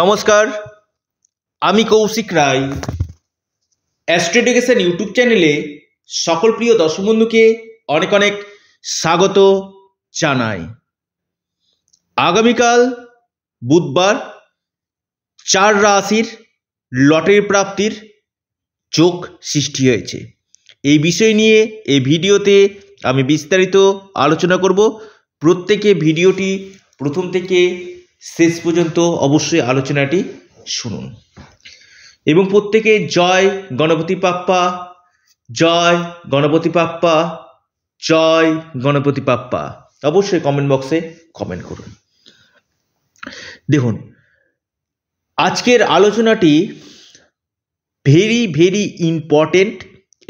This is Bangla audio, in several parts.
নমস্কার আমি কৌশিক রায় অ্যাস্ট্রেডুকেশন ইউটিউব চ্যানেলে সকল প্রিয় দর্শক বন্ধুকে অনেক অনেক স্বাগত জানাই আগামীকাল বুধবার চার রাশির লটারি প্রাপ্তির চোখ সৃষ্টি হয়েছে এই বিষয় নিয়ে এই ভিডিওতে আমি বিস্তারিত আলোচনা করব প্রত্যেকে ভিডিওটি প্রথম থেকে শেষ পর্যন্ত অবশ্যই আলোচনাটি শুনুন এবং প্রত্যেকে জয় গণপতি পাপ্পা জয় গণপতি পাপ্পা জয় গণপতি পাপ্পা অবশ্যই কমেন্ট বক্সে কমেন্ট করুন দেখুন আজকের আলোচনাটি ভেরি ভেরি ইম্পর্টেন্ট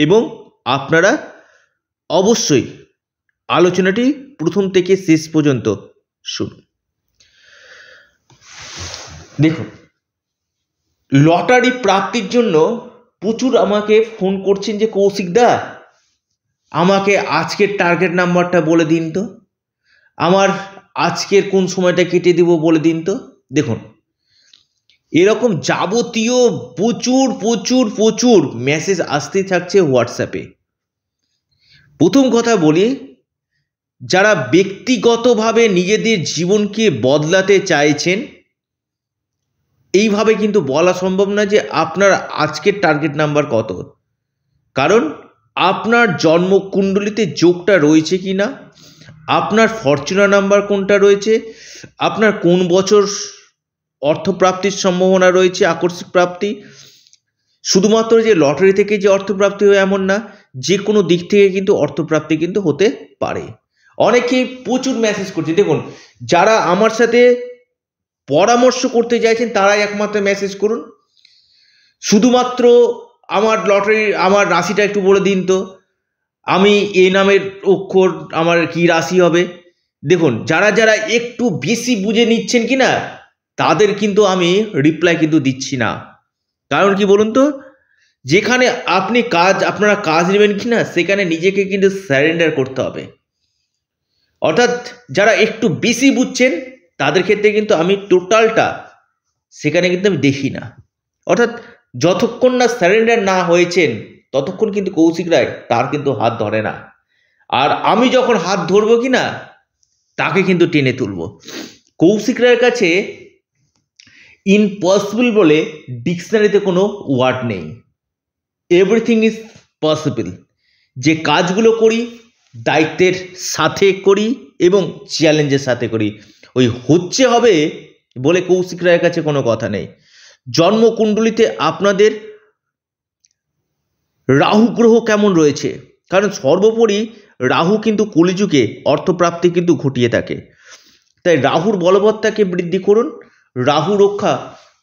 এবং আপনারা অবশ্যই আলোচনাটি প্রথম থেকে শেষ পর্যন্ত শুনুন দেখুন লটারি প্রাপ্তির জন্য প্রচুর আমাকে ফোন করছেন যে কৌশিকদা আমাকে আজকের টার্গেট নাম্বারটা বলে দিন তো আমার আজকের কোন সময়টা কেটে দিব বলে দিন তো দেখুন এরকম যাবতীয় প্রচুর প্রচুর প্রচুর মেসেজ আসতেই থাকছে হোয়াটসঅ্যাপে প্রথম কথা বলি যারা ব্যক্তিগতভাবে নিজেদের জীবনকে বদলাতে চাইছেন এইভাবে কিন্তু বলা সম্ভব না যে আপনার আজকের টার্গেট নাম্বার কত কারণ আপনার জন্মকুণ্ডলিতে যোগটা রয়েছে কি না আপনার ফরচুনা নাম্বার কোনটা রয়েছে আপনার কোন বছর অর্থপ্রাপ্তির সম্ভাবনা রয়েছে আকস্মিক প্রাপ্তি শুধুমাত্র যে লটারি থেকে যে অর্থপ্রাপ্তি হয় এমন না যে কোনো দিক থেকে কিন্তু অর্থপ্রাপ্তি কিন্তু হতে পারে অনেকেই প্রচুর মেসেজ করছে দেখুন যারা আমার সাথে পরামর্শ করতে চাইছেন তারাই একমাত্র মেসেজ করুন শুধুমাত্র আমার লটারি আমার রাশিটা একটু বলে দিন তো আমি এ নামের অক্ষর আমার কি রাশি হবে দেখুন যারা যারা একটু বেশি বুঝে নিচ্ছেন কি না তাদের কিন্তু আমি রিপ্লাই কিন্তু দিচ্ছি না কারণ কি বলুন তো যেখানে আপনি কাজ আপনারা কাজ নেবেন কি না সেখানে নিজেকে কিন্তু স্যারেন্ডার করতে হবে অর্থাৎ যারা একটু বেশি বুঝছেন তাদের ক্ষেত্রে কিন্তু আমি টোটালটা সেখানে কিন্তু আমি দেখি না অর্থাৎ যতক্ষণ না স্যারেন্ডার না হয়েছেন ততক্ষণ কিন্তু কৌশিক রায় তার কিন্তু হাত ধরে না আর আমি যখন হাত ধরবো কি না তাকে কিন্তু টেনে তুলব কৌশিক রায়ের কাছে ইম্পসিবল বলে ডিকশনারিতে কোনো ওয়ার্ড নেই এভরিথিং ইজ পসিবল যে কাজগুলো করি দায়িত্বের সাথে করি এবং চ্যালেঞ্জের সাথে করি ওই হচ্ছে হবে বলে কৌশিক রায়ের কাছে কোনো কথা নেই জন্মকুণ্ডলিতে আপনাদের রাহু গ্রহ কেমন রয়েছে কারণ সর্বোপরি রাহু কিন্তু কলিযুগে অর্থপ্রাপ্তি কিন্তু ঘটিয়ে থাকে তাই রাহুর বলবত্তাকে বৃদ্ধি করুন রাহু রক্ষা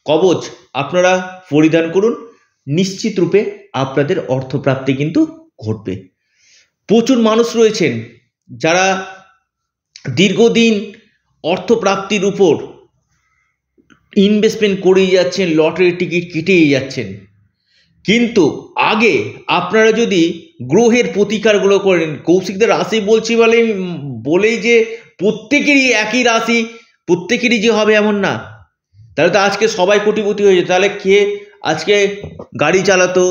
কবচ আপনারা পরিধান করুন নিশ্চিত রূপে আপনাদের অর্থপ্রাপ্তি কিন্তু ঘটবে প্রচুর মানুষ রয়েছেন যারা দীর্ঘদিন অর্থপ্রাপ্তির উপর ইনভেস্টমেন্ট করেই যাচ্ছেন লটারি টিকিট কেটেই যাচ্ছেন কিন্তু আগে আপনারা যদি গ্রহের প্রতিকারগুলো করেন কৌশিকদের রাশি বলছি বলে বলেই যে প্রত্যেকেরই একই রাশি প্রত্যেকেরই যে হবে এমন না তাহলে তো আজকে সবাই কোটিপতি হয়েছে তাহলে কে আজকে গাড়ি চালাতো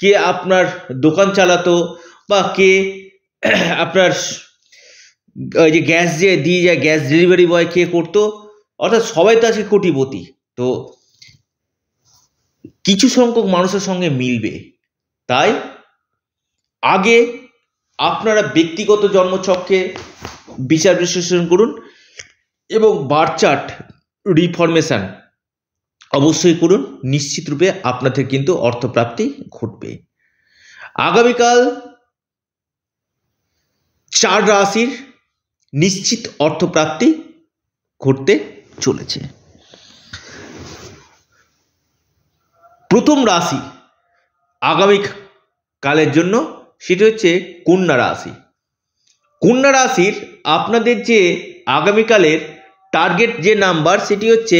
কে আপনার দোকান চালাতো বা কে আপনার ওই যে গ্যাস যে দিয়ে যায় গ্যাস ডেলিভারি বয় কে করতো অর্থাৎ সবাই তো আজকে কোটিপতি তো কিছু সংখ্যক মানুষের সঙ্গে মিলবে তাই আগে আপনারা ব্যক্তিগত জন্মছককে বিচার বিশ্লেষণ করুন এবং বারচার্ট চার্ট রিফরমেশান অবশ্যই করুন নিশ্চিত রূপে আপনাদের কিন্তু অর্থপ্রাপ্তি ঘটবে আগামীকাল চার রাশির নিশ্চিত অর্থপ্রাপ্তি ঘটতে চলেছে প্রথম রাশি আগামী কালের জন্য সেটি হচ্ছে কন্যা রাশি কন্যা রাশির আপনাদের যে আগামীকালের টার্গেট যে নাম্বার সেটি হচ্ছে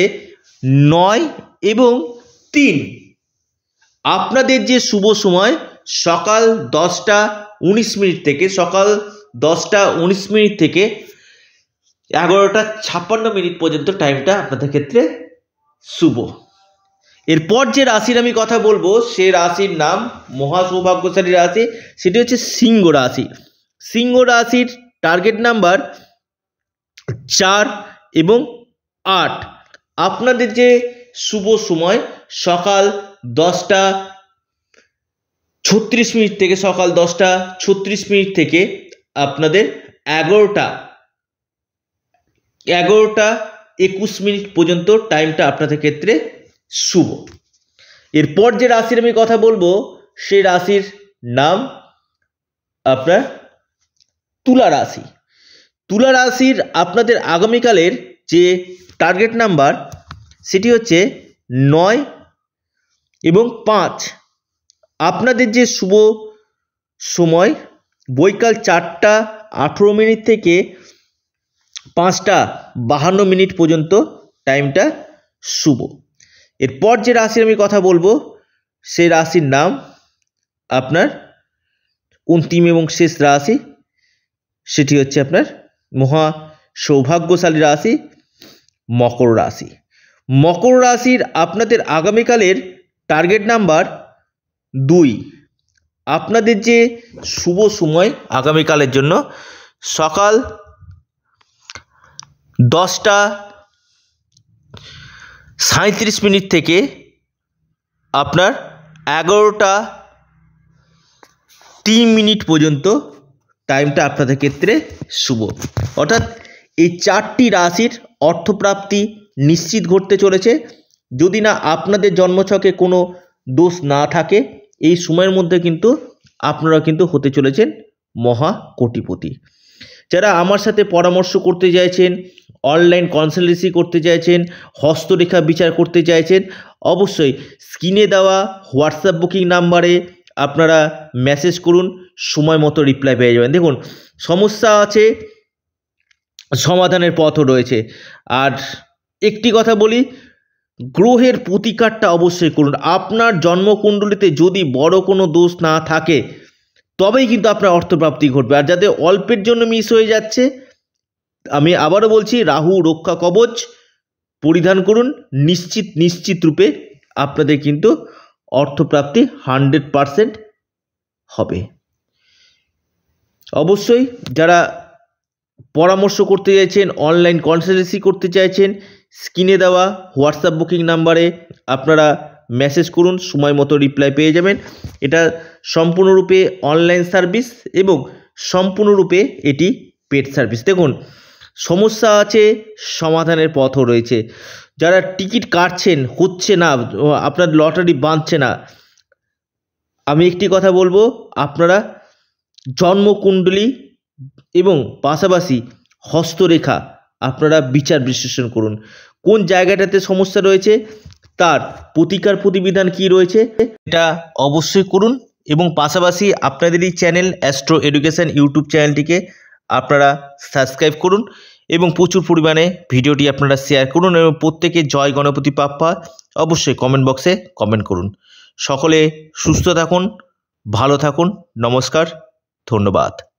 নয় এবং তিন আপনাদের যে শুভ সময় সকাল দশটা উনিশ মিনিট থেকে সকাল দশটা উনিশ মিনিট থেকে এগারোটা ছাপ্পান্ন মিনিট পর্যন্ত টাইমটা আপনাদের ক্ষেত্রে শুভ এরপর যে রাশির আমি কথা বলবো সে রাশির নাম মহা সৌভাগ্যশালী রাশি সেটি হচ্ছে সিংহ রাশি সিংহ রাশির টার্গেট নাম্বার চার এবং আট আপনাদের যে শুভ সময় সকাল দশটা ছত্রিশ মিনিট থেকে সকাল দশটা ছত্রিশ মিনিট থেকে আপনাদের এগারোটা এগারোটা একুশ মিনিট পর্যন্ত টাইমটা আপনাদের ক্ষেত্রে শুভ এরপর যে রাশির আমি কথা বলবো সে রাশির নাম আপনার তুলা রাশি তুলা রাশির আপনাদের আগামীকালের যে টার্গেট নাম্বার সেটি হচ্ছে নয় এবং পাঁচ আপনাদের যে শুভ সময় বৈকাল চারটা আঠেরো মিনিট থেকে পাঁচটা বাহান্ন মিনিট পর্যন্ত টাইমটা শুভ এরপর যে রাশির আমি কথা বলবো সেই রাশির নাম আপনার অন্তিম এবং শেষ রাশি সেটি হচ্ছে আপনার মহা সৌভাগ্যশালী রাশি মকর রাশি মকর রাশির আপনাদের আগামীকালের টার্গেট নাম্বার দুই আপনাদের যে শুভ সময় আগামীকালের জন্য সকাল দশটা সাঁত্রিশ মিনিট থেকে আপনার এগারোটা তিন মিনিট পর্যন্ত টাইমটা আপনাদের ক্ষেত্রে শুভ অর্থাৎ এই চারটি রাশির অর্থপ্রাপ্তি নিশ্চিত ঘটতে চলেছে যদি না আপনাদের জন্মছকে কোনো দোষ না থাকে এই সময়ের মধ্যে কিন্তু আপনারা কিন্তু হতে চলেছেন মহা কোটিপতি যারা আমার সাথে পরামর্শ করতে চাইছেন অনলাইন কনসালটেন্সি করতে চাইছেন হস্তরেখা বিচার করতে চাইছেন অবশ্যই স্ক্রিনে দেওয়া হোয়াটসঅ্যাপ বুকিং নাম্বারে আপনারা মেসেজ করুন সময় মতো রিপ্লাই পেয়ে যাবেন দেখুন সমস্যা আছে সমাধানের পথও রয়েছে আর একটি কথা বলি গ্রহের প্রতিকারটা অবশ্যই করুন আপনার জন্মকুণ্ডলিতে যদি বড় কোনো দোষ না থাকে তবেই কিন্তু আপনার অর্থপ্রাপ্তি ঘটবে আর যাতে অল্পের জন্য মিস হয়ে যাচ্ছে আমি আবারও বলছি রাহু রক্ষা কবচ পরিধান করুন নিশ্চিত নিশ্চিত রূপে আপনাদের কিন্তু অর্থপ্রাপ্তি হান্ড্রেড পারসেন্ট হবে অবশ্যই যারা পরামর্শ করতে চাইছেন অনলাইন কনসালটেন্সি করতে চাইছেন স্ক্রিনে দেওয়া হোয়াটসঅ্যাপ বুকিং নাম্বারে আপনারা মেসেজ করুন সময় মতো রিপ্লাই পেয়ে যাবেন এটা সম্পূর্ণরূপে অনলাইন সার্ভিস এবং সম্পূর্ণরূপে এটি পেড সার্ভিস দেখুন সমস্যা আছে সমাধানের পথও রয়েছে যারা টিকিট কাটছেন হচ্ছে না আপনার লটারি বাঁধছে না আমি একটি কথা বলবো আপনারা জন্মকুণ্ডলী এবং পাশাপাশি হস্তরেখা আপনারা বিচার বিশ্লেষণ করুন কোন জায়গাটাতে সমস্যা রয়েছে তার প্রতিকার প্রতিবিধান কি রয়েছে এটা অবশ্যই করুন এবং পাশাপাশি আপনাদের এই চ্যানেল অ্যাস্ট্রো এডুকেশান ইউটিউব চ্যানেলটিকে আপনারা সাবস্ক্রাইব করুন এবং প্রচুর পরিমাণে ভিডিওটি আপনারা শেয়ার করুন এবং প্রত্যেকে জয় গণপতি পাপ্পা অবশ্যই কমেন্ট বক্সে কমেন্ট করুন সকলে সুস্থ থাকুন ভালো থাকুন নমস্কার ধন্যবাদ